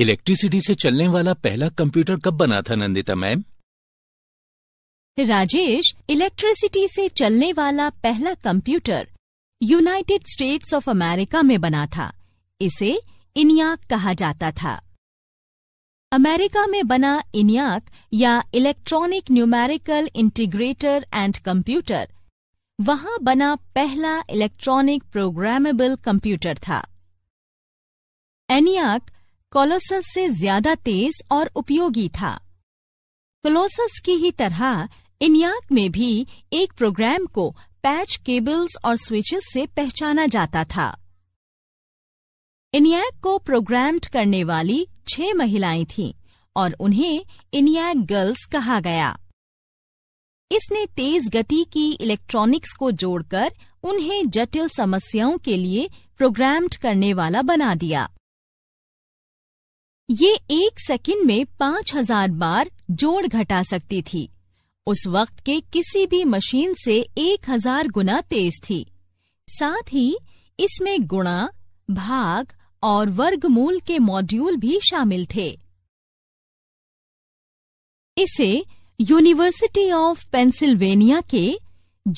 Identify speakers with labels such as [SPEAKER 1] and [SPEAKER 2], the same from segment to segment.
[SPEAKER 1] electricity से चलने वाला पहला कंप्यूटर कब बना था नंदिता मैम
[SPEAKER 2] राजेश इलेक्ट्रिसिटी से चलने वाला पहला computer United States of America में बना था इसे इनियाक कहा जाता था अमेरिका में बना इनियाक या electronic numerical integrator and computer वहां बना पहला इलेक्ट्रॉनिक प्रोग्रामेबल कंप्यूटर था एनियाक कोलोसस से ज्यादा तेज और उपयोगी था कोलोसस की ही तरह इनियाक में भी एक प्रोग्राम को पैच केबल्स और स्विचेस से पहचाना जाता था इनियाक को प्रोग्राम्ड करने वाली छह महिलाएं थीं और उन्हें इनियाक गर्ल्स कहा गया इसने तेज गति की इलेक्ट्रॉनिक्स को जोड़कर उन्हें जटिल समस्याओं के लिए प्रोग्राम्ड करने वाला बना दिया ये एक सेकंड में पांच हजार बार जोड़ घटा सकती थी उस वक्त के किसी भी मशीन से एक हजार गुना तेज थी साथ ही इसमें गुणा भाग और वर्गमूल के मॉड्यूल भी शामिल थे इसे यूनिवर्सिटी ऑफ पेंसिल्वेनिया के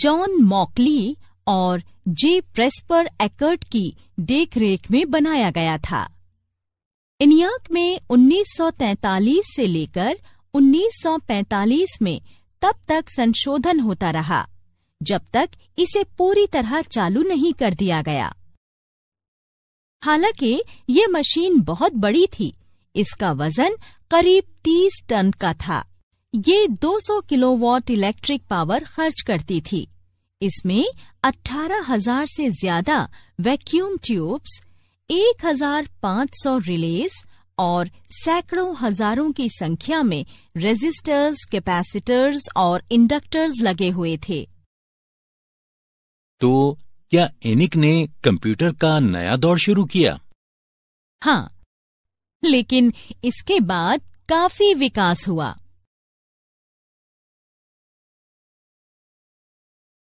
[SPEAKER 2] जॉन मॉकली और जे प्रेस्पर एकर्ट की देखरेख में बनाया गया था इनियाक में 1943 से लेकर 1945 में तब तक संशोधन होता रहा जब तक इसे पूरी तरह चालू नहीं कर दिया गया हालांकि ये मशीन बहुत बड़ी थी इसका वजन करीब 30 टन का था ये 200 किलोवाट इलेक्ट्रिक पावर खर्च करती थी इसमें 18,000 से ज्यादा वैक्यूम ट्यूब्स एक हजार सौ रिलेज और सैकड़ों हजारों की संख्या में रेजिस्टर्स कैपेसिटर्स और इंडक्टर्स लगे हुए थे
[SPEAKER 1] तो क्या एनिक ने कंप्यूटर का नया दौर शुरू किया
[SPEAKER 2] हाँ लेकिन इसके बाद काफी विकास हुआ